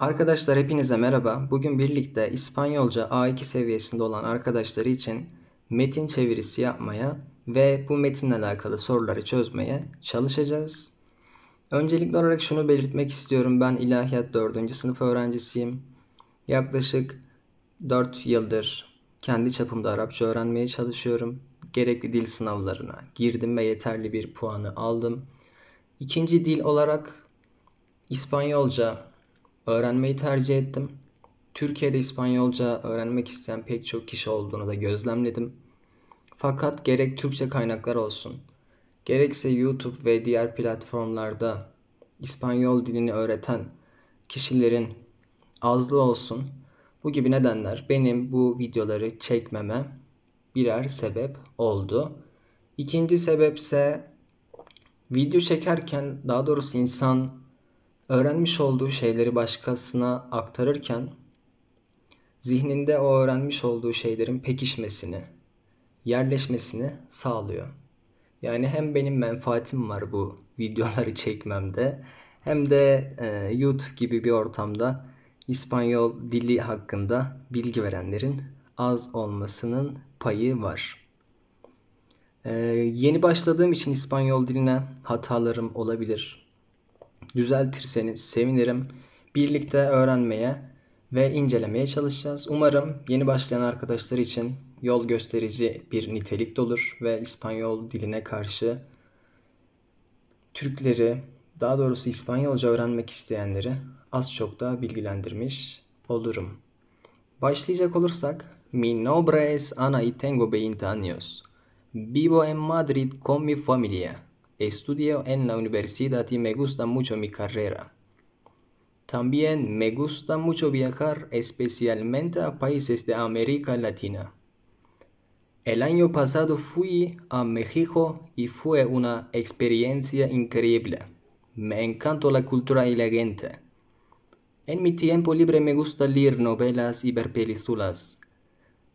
Arkadaşlar hepinize merhaba. Bugün birlikte İspanyolca A2 seviyesinde olan arkadaşları için metin çevirisi yapmaya ve bu metinle alakalı soruları çözmeye çalışacağız. Öncelikli olarak şunu belirtmek istiyorum. Ben ilahiyat 4. sınıf öğrencisiyim. Yaklaşık 4 yıldır kendi çapımda Arapça öğrenmeye çalışıyorum. Gerekli dil sınavlarına girdim ve yeterli bir puanı aldım. İkinci dil olarak İspanyolca Öğrenmeyi tercih ettim. Türkiye'de İspanyolca öğrenmek isteyen pek çok kişi olduğunu da gözlemledim. Fakat gerek Türkçe kaynaklar olsun, gerekse YouTube ve diğer platformlarda İspanyol dilini öğreten kişilerin azlığı olsun. Bu gibi nedenler benim bu videoları çekmeme birer sebep oldu. İkinci sebepse video çekerken daha doğrusu insan öğrenmiş olduğu şeyleri başkasına aktarırken zihninde o öğrenmiş olduğu şeylerin pekişmesini, yerleşmesini sağlıyor. Yani hem benim menfaatim var bu videoları çekmemde hem de e, YouTube gibi bir ortamda İspanyol dili hakkında bilgi verenlerin az olmasının payı var. E, yeni başladığım için İspanyol diline hatalarım olabilir düzeltirseniz sevinirim. Birlikte öğrenmeye ve incelemeye çalışacağız. Umarım yeni başlayan arkadaşlar için yol gösterici bir nitelik olur ve İspanyol diline karşı Türkleri, daha doğrusu İspanyolca öğrenmek isteyenleri az çok da bilgilendirmiş olurum. Başlayacak olursak, Mi nombre es Ana y tengo 20 años. Vivo en Madrid con mi familia. Estudio en la universidad y me gusta mucho mi carrera. También me gusta mucho viajar, especialmente a países de América Latina. El año pasado fui a México y fue una experiencia increíble. Me encantó la cultura y la gente. En mi tiempo libre me gusta leer novelas y ver películas.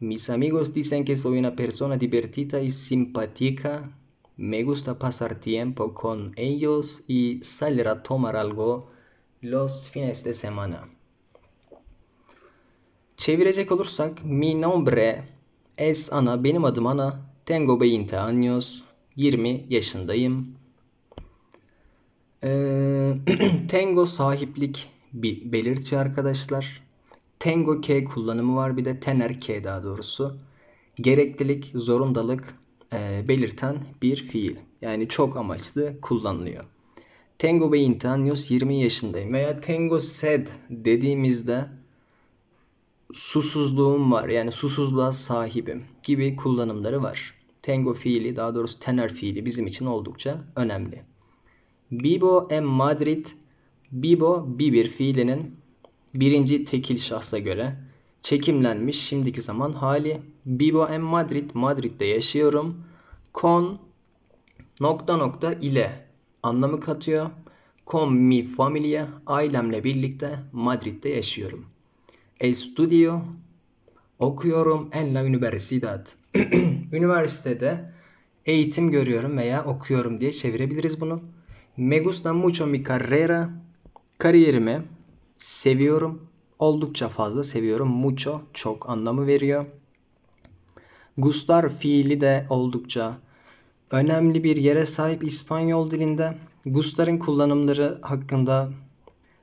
Mis amigos dicen que soy una persona divertida y simpática Me gusta pasar tiempo con ellos y salir a tomar algo los fines de semana. Çevirecek olursak mi nombre es Ana benim adım Ana. Tengo 20 años. 20 yaşındayım. Ee, tengo sahiplik bir belirtiyor arkadaşlar. Tengo K kullanımı var bir de tener K daha doğrusu. Gereklilik, zorundalık, e, belirten bir fiil. Yani çok amaçlı kullanılıyor. Tengo 20 años 20 yaşındayım veya tengo sed dediğimizde susuzluğum var yani susuzluğa sahibim gibi kullanımları var. Tengo fiili daha doğrusu tener fiili bizim için oldukça önemli. Bibo en Madrid Bibo bir fiilinin birinci tekil şahsa göre çekimlenmiş şimdiki zaman hali. Bibo en Madrid, Madrid'de yaşıyorum. Con nokta nokta ile anlamı katıyor. Con mi familia, ailemle birlikte Madrid'de yaşıyorum. Estudio, okuyorum en la universidad. Üniversitede eğitim görüyorum veya okuyorum diye çevirebiliriz bunu. Me gusta mucho mi carrera, kariyerimi seviyorum Oldukça fazla seviyorum. Mucho çok anlamı veriyor. Gustar fiili de oldukça önemli bir yere sahip İspanyol dilinde. Gustar'ın kullanımları hakkında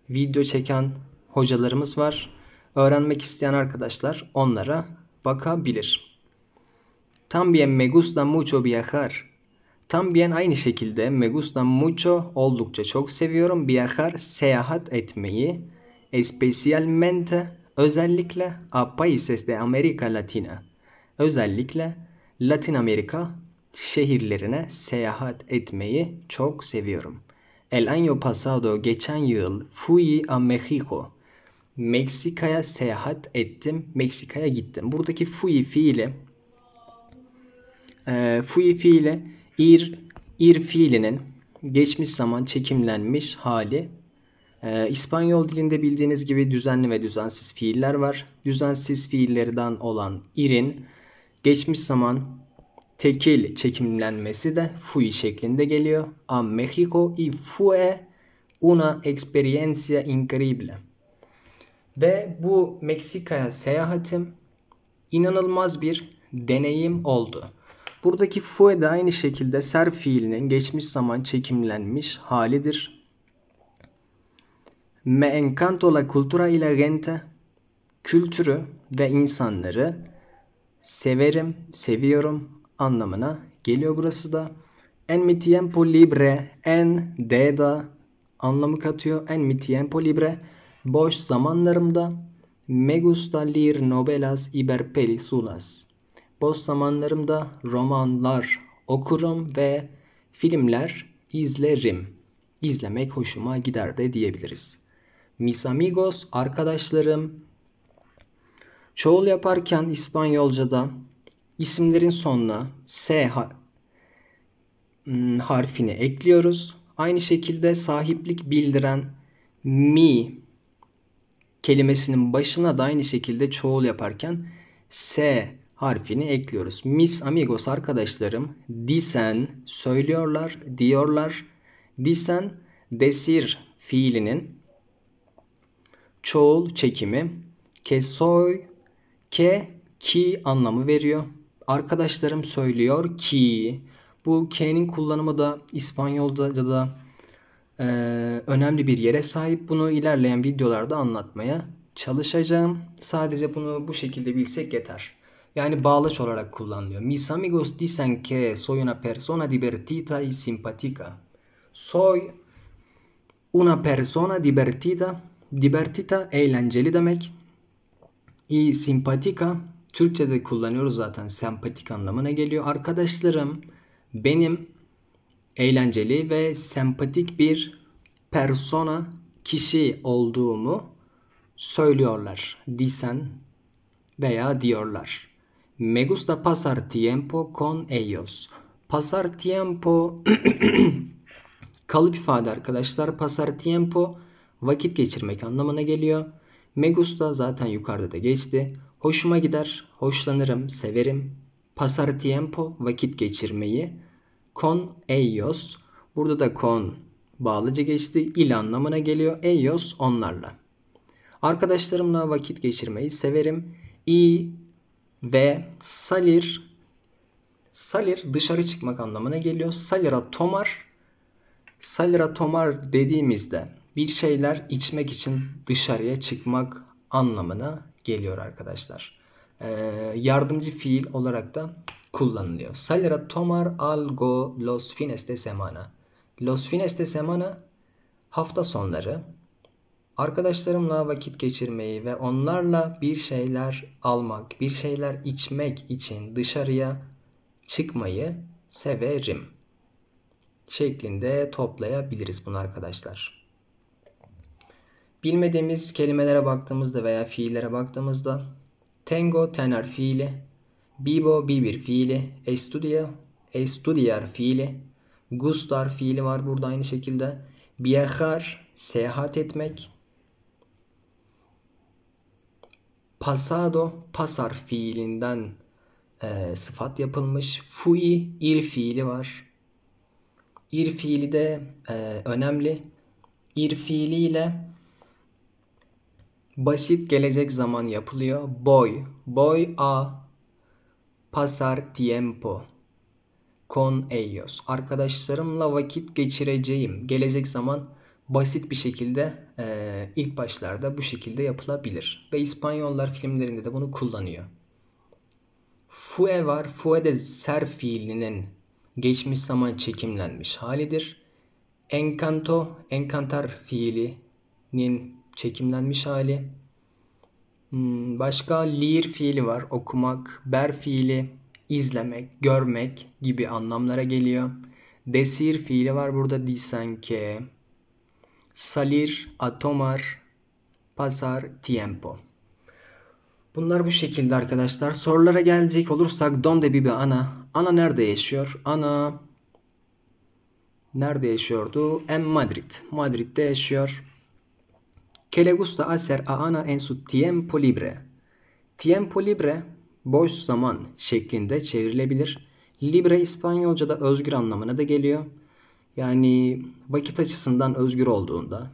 video çeken hocalarımız var. Öğrenmek isteyen arkadaşlar onlara bakabilir. También me gusta mucho viajar. También aynı şekilde me gusta mucho oldukça çok seviyorum. Viajar seyahat etmeyi especialmente özellikle a países de América Latina özellikle Latin Amerika şehirlerine seyahat etmeyi çok seviyorum. El año pasado geçen yıl fui a México Meksika'ya seyahat ettim. Meksika'ya gittim. Buradaki fui fiili e, fui fiili ir ir fiilinin geçmiş zaman çekimlenmiş hali e, İspanyol dilinde bildiğiniz gibi düzenli ve düzensiz fiiller var. Düzensiz fiillerden olan irin geçmiş zaman tekil çekimlenmesi de fui şeklinde geliyor. A México y fue una experiencia increíble. Ve bu Meksika'ya seyahatim inanılmaz bir deneyim oldu. Buradaki fue de aynı şekilde ser fiilinin geçmiş zaman çekimlenmiş halidir Me encanto la cultura y la gente. Kültürü ve insanları severim, seviyorum anlamına geliyor burası da. En mi tiempo libre, en de da anlamı katıyor. En mi tiempo libre, boş zamanlarımda. Me gusta leer novelas iber películas. Boş zamanlarımda romanlar okurum ve filmler izlerim. İzlemek hoşuma gider de diyebiliriz mis amigos, arkadaşlarım. Çoğul yaparken İspanyolca'da isimlerin sonuna S hmm, harfini ekliyoruz. Aynı şekilde sahiplik bildiren mi kelimesinin başına da aynı şekilde çoğul yaparken S harfini ekliyoruz. Mis amigos arkadaşlarım disen söylüyorlar, diyorlar. Disen desir fiilinin çoğul çekimi ke soy ke ki anlamı veriyor. Arkadaşlarım söylüyor ki bu ke'nin kullanımı da İspanyolca'da da e, önemli bir yere sahip. Bunu ilerleyen videolarda anlatmaya çalışacağım. Sadece bunu bu şekilde bilsek yeter. Yani bağlaç olarak kullanılıyor. Mis amigos dicen que soy una persona divertida y simpática. Soy una persona divertida Divertita eğlenceli demek. I simpatika Türkçe'de kullanıyoruz zaten sempatik anlamına geliyor. Arkadaşlarım benim eğlenceli ve sempatik bir persona kişi olduğumu söylüyorlar. Disen veya diyorlar. Me gusta pasar tiempo con ellos. Pasar tiempo kalıp ifade arkadaşlar. Pasar tiempo vakit geçirmek anlamına geliyor. Megus da zaten yukarıda da geçti. Hoşuma gider, hoşlanırım, severim. Pasar tiempo vakit geçirmeyi. Con ellos. Burada da con bağlıca geçti. Il anlamına geliyor. Ellos onlarla. Arkadaşlarımla vakit geçirmeyi severim. I ve salir. Salir dışarı çıkmak anlamına geliyor. Salira tomar. Salira tomar dediğimizde bir şeyler içmek için dışarıya çıkmak anlamına geliyor arkadaşlar. Ee, yardımcı fiil olarak da kullanılıyor. Salera tomar algo los fines de semana. Los fines de semana hafta sonları arkadaşlarımla vakit geçirmeyi ve onlarla bir şeyler almak, bir şeyler içmek için dışarıya çıkmayı severim şeklinde toplayabiliriz bunu arkadaşlar. Bilmediğimiz kelimelere baktığımızda veya fiillere baktığımızda tango tener fiili, bibo bibir fiili, estudio estudiar fiili, gustar fiili var burada aynı şekilde. Viajar seyahat etmek. Pasado pasar fiilinden e, sıfat yapılmış. Fui ir fiili var. İr fiili de e, önemli. İr fiiliyle Basit gelecek zaman yapılıyor. Boy. Boy a pasar tiempo con ellos. Arkadaşlarımla vakit geçireceğim. Gelecek zaman basit bir şekilde e, ilk başlarda bu şekilde yapılabilir. Ve İspanyollar filmlerinde de bunu kullanıyor. Fue var. Fue de ser fiilinin geçmiş zaman çekimlenmiş halidir. Encanto, encantar fiilinin çekimlenmiş hali. Hmm, başka lir fiili var. Okumak, ber fiili, izlemek, görmek gibi anlamlara geliyor. Desir fiili var burada disenke. Salir, atomar, pasar, tiempo. Bunlar bu şekilde arkadaşlar. Sorulara gelecek olursak donde bibi ana? Ana nerede yaşıyor? Ana nerede yaşıyordu? En Madrid. Madrid'de yaşıyor. Que aser gusta a Ana en su tiempo libre. Tiempo libre boş zaman şeklinde çevrilebilir. Libre İspanyolca'da özgür anlamına da geliyor. Yani vakit açısından özgür olduğunda,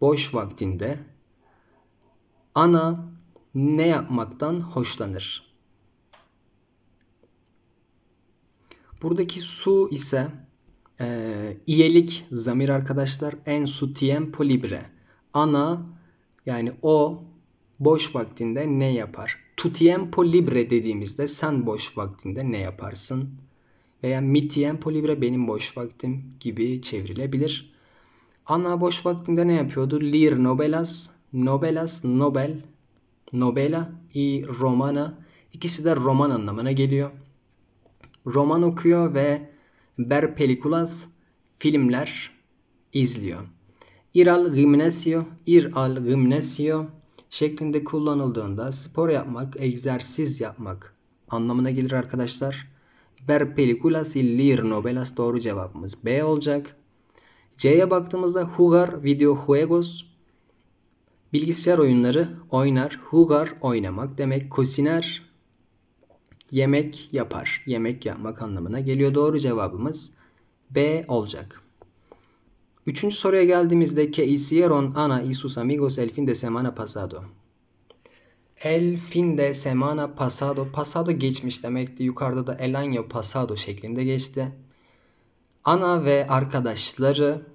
boş vaktinde ana ne yapmaktan hoşlanır? Buradaki su ise e, iyilik zamir arkadaşlar en su tiempo libre ana yani o boş vaktinde ne yapar? Tu tiempo libre dediğimizde sen boş vaktinde ne yaparsın? Veya mi tiempo libre benim boş vaktim gibi çevrilebilir. Ana boş vaktinde ne yapıyordu? Leer novelas, novelas, nobel, novela i romana. İkisi de roman anlamına geliyor. Roman okuyor ve ber pelikulas filmler izliyor ir al gimnasio, ir al gimnasio şeklinde kullanıldığında spor yapmak, egzersiz yapmak anlamına gelir arkadaşlar. Ver películas y leer novelas doğru cevabımız B olacak. C'ye baktığımızda jugar videojuegos bilgisayar oyunları oynar. Jugar oynamak demek. Cocinar yemek yapar. Yemek yapmak anlamına geliyor. Doğru cevabımız B olacak. Üçüncü soruya geldiğimizde que hicieron Ana y sus amigos el fin de semana pasado. El fin de semana pasado. Pasado geçmiş demekti. Yukarıda da el año pasado şeklinde geçti. Ana ve arkadaşları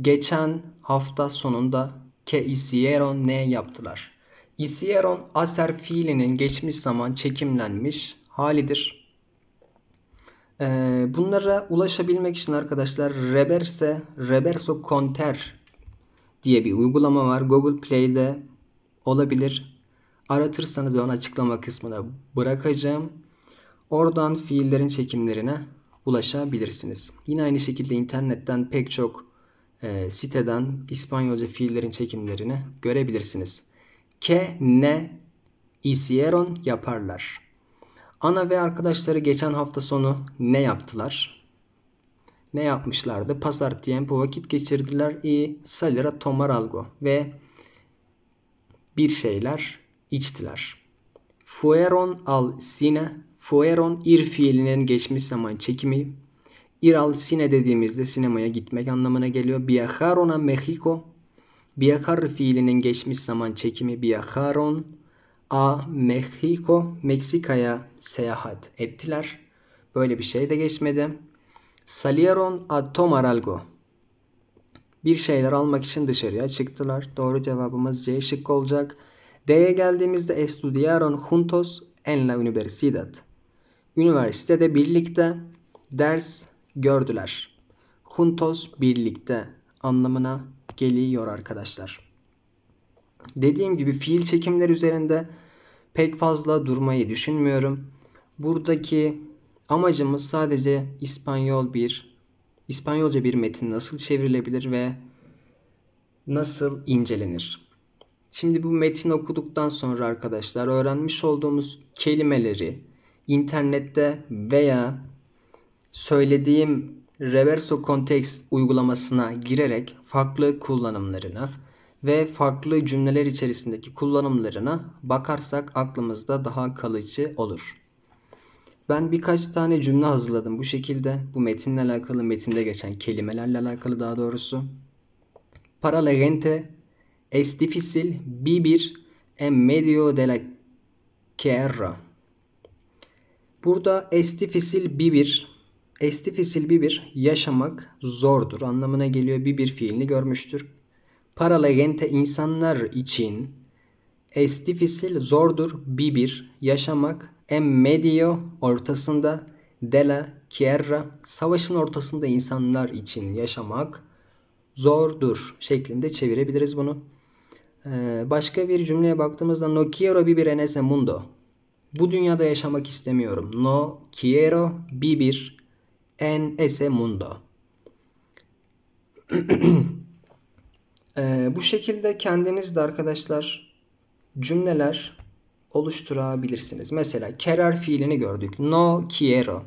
geçen hafta sonunda que hicieron ne yaptılar? Hicieron aser fiilinin geçmiş zaman çekimlenmiş halidir. Ee, bunlara ulaşabilmek için arkadaşlar Reverse, Reverso Conter diye bir uygulama var. Google Play'de olabilir. Aratırsanız ben açıklama kısmına bırakacağım. Oradan fiillerin çekimlerine ulaşabilirsiniz. Yine aynı şekilde internetten pek çok e, siteden İspanyolca fiillerin çekimlerini görebilirsiniz. Que ne hicieron yaparlar. Ana ve arkadaşları geçen hafta sonu ne yaptılar? Ne yapmışlardı? Pasar tiempo vakit geçirdiler. İyi. salira tomar algo ve bir şeyler içtiler. Fueron al cine. Fueron ir fiilinin geçmiş zaman çekimi. Ir al cine dediğimizde sinemaya gitmek anlamına geliyor. Viajaron a Mexico. Viajar fiilinin geçmiş zaman çekimi. Viajaron A. Mexico, Meksika'ya seyahat ettiler. Böyle bir şey de geçmedi. Salieron a tomar algo. Bir şeyler almak için dışarıya çıktılar. Doğru cevabımız C şıkkı olacak. D'ye geldiğimizde estudiaron juntos en la universidad. Üniversitede birlikte ders gördüler. Juntos birlikte anlamına geliyor arkadaşlar. Dediğim gibi fiil çekimler üzerinde pek fazla durmayı düşünmüyorum. Buradaki amacımız sadece İspanyol bir İspanyolca bir metin nasıl çevrilebilir ve nasıl incelenir? Şimdi bu metin okuduktan sonra arkadaşlar öğrenmiş olduğumuz kelimeleri internette veya söylediğim Reverso Context uygulamasına girerek farklı kullanımlarını ve farklı cümleler içerisindeki kullanımlarına bakarsak aklımızda daha kalıcı olur. Ben birkaç tane cümle hazırladım bu şekilde. Bu metinle alakalı, metinde geçen kelimelerle alakalı daha doğrusu. Para la gente es difícil vivir en medio de la guerra. Burada es difícil vivir Estifisil bir yaşamak zordur anlamına geliyor. Bir bir fiilini görmüştür. Para la insanlar için es difícil zordur vivir yaşamak en medio ortasında de la Kierra savaşın ortasında insanlar için yaşamak zordur şeklinde çevirebiliriz bunu. Ee, başka bir cümleye baktığımızda no quiero vivir en ese mundo. Bu dünyada yaşamak istemiyorum. No quiero vivir en ese mundo. Ee, bu şekilde kendiniz de arkadaşlar cümleler oluşturabilirsiniz. Mesela kerar fiilini gördük. No quiero.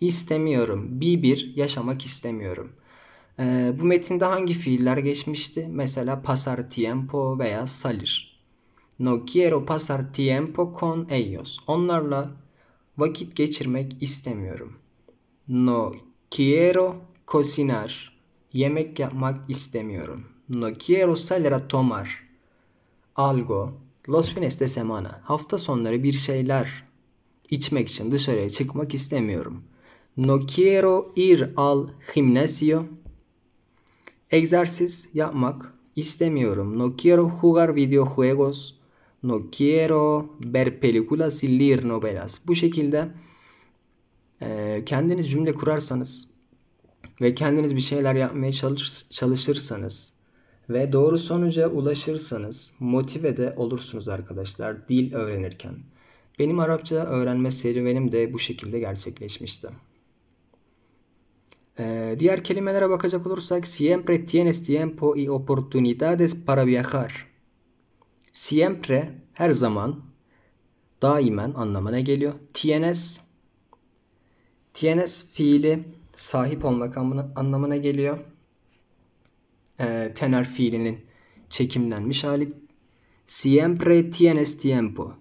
İstemiyorum. Bir bir yaşamak istemiyorum. Ee, bu metinde hangi fiiller geçmişti? Mesela pasar tiempo veya salir. No quiero pasar tiempo con ellos. Onlarla vakit geçirmek istemiyorum. No quiero cocinar. Yemek yapmak istemiyorum. No quiero salir a tomar. Algo. Los fines de semana. Hafta sonları bir şeyler içmek için dışarıya çıkmak istemiyorum. No quiero ir al gimnasio. Egzersiz yapmak istemiyorum. No quiero jugar videojuegos. No quiero ver películas y leer novelas. Bu şekilde e, kendiniz cümle kurarsanız ve kendiniz bir şeyler yapmaya çalış, çalışırsanız ve doğru sonuca ulaşırsanız motive de olursunuz arkadaşlar dil öğrenirken. Benim Arapça öğrenme serüvenim de bu şekilde gerçekleşmişti. Ee, diğer kelimelere bakacak olursak siempre tienes tiempo y oportunidades para viajar. Siempre her zaman daimen anlamına geliyor. Tienes tienes fiili sahip olmak anlamına geliyor e, tener fiilinin çekimlenmiş hali. Siempre tienes tiempo.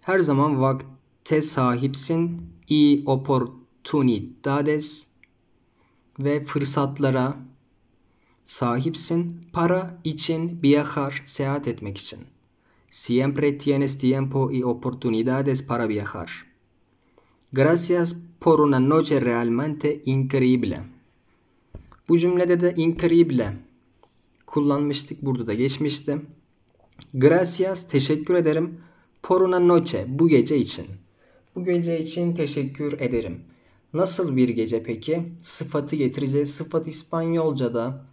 Her zaman vakte sahipsin. Y oportunidades. Ve fırsatlara sahipsin. Para için viajar, seyahat etmek için. Siempre tienes tiempo y oportunidades para viajar. Gracias por una noche realmente increíble. Bu cümlede de increíble kullanmıştık. Burada da geçmişti. Gracias, teşekkür ederim. Por una noche, bu gece için. Bu gece için teşekkür ederim. Nasıl bir gece peki? Sıfatı getireceğiz. Sıfat İspanyolca'da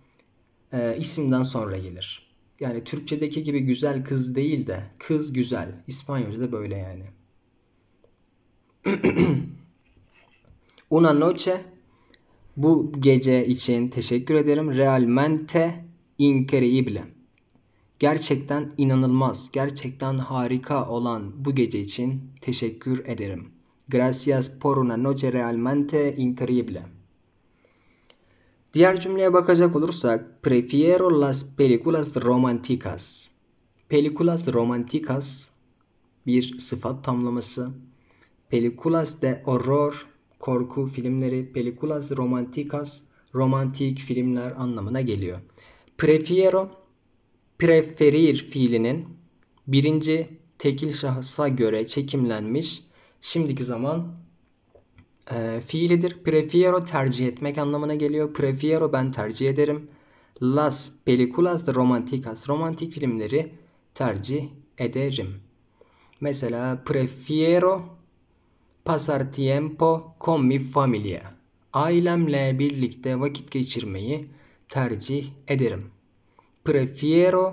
e, isimden sonra gelir. Yani Türkçedeki gibi güzel kız değil de kız güzel. İspanyolca'da böyle yani. Una noche bu gece için teşekkür ederim. Realmente increíble. Gerçekten inanılmaz, gerçekten harika olan bu gece için teşekkür ederim. Gracias por una noche realmente increíble. Diğer cümleye bakacak olursak prefiero las películas románticas. Películas románticas bir sıfat tamlaması. Películas de horror korku filmleri, películas románticas romantik filmler anlamına geliyor. Prefiero, preferir fiilinin birinci tekil şahsa göre çekimlenmiş şimdiki zaman e, fiilidir. Prefiero tercih etmek anlamına geliyor. Prefiero ben tercih ederim. Las películas de romanticas. Romantik filmleri tercih ederim. Mesela prefiero pasar tiempo con mi familia. Ailemle birlikte vakit geçirmeyi tercih ederim. Prefiero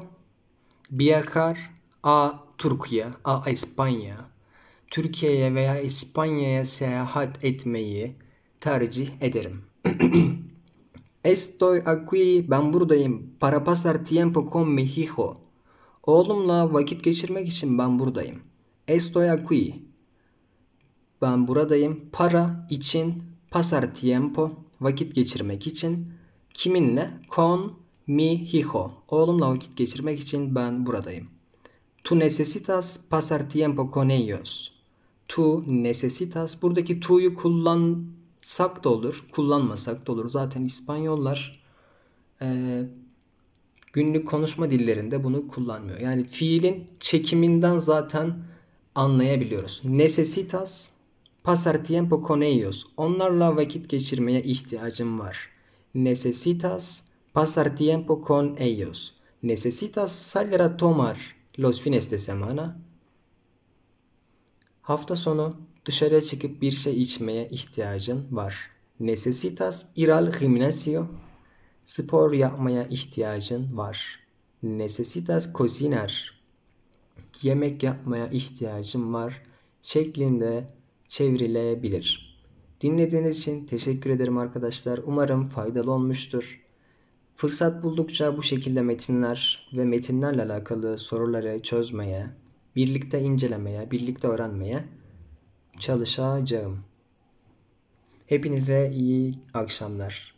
viajar a Türkiye, a Espanya. Türkiye'ye veya İspanya'ya seyahat etmeyi tercih ederim. Estoy aquí, ben buradayım. Para pasar tiempo con mi hijo. Oğlumla vakit geçirmek için ben buradayım. Estoy aquí. Ben buradayım. Para için, pasar tiempo, vakit geçirmek için. Kiminle? Con mi hijo. Oğlumla vakit geçirmek için ben buradayım. Tu necesitas pasar tiempo con ellos. Tu necesitas. Buradaki tu'yu kullansak da olur, kullanmasak da olur. Zaten İspanyollar e, günlük konuşma dillerinde bunu kullanmıyor. Yani fiilin çekiminden zaten anlayabiliyoruz. Necesitas pasar tiempo con ellos. Onlarla vakit geçirmeye ihtiyacım var necesitas pasar tiempo con ellos. Necesitas salir a tomar los fines de semana. Hafta sonu dışarıya çıkıp bir şey içmeye ihtiyacın var. Necesitas ir al gimnasio. Spor yapmaya ihtiyacın var. Necesitas cocinar. Yemek yapmaya ihtiyacın var şeklinde çevrilebilir. Dinlediğiniz için teşekkür ederim arkadaşlar. Umarım faydalı olmuştur. Fırsat buldukça bu şekilde metinler ve metinlerle alakalı soruları çözmeye, birlikte incelemeye, birlikte öğrenmeye çalışacağım. Hepinize iyi akşamlar.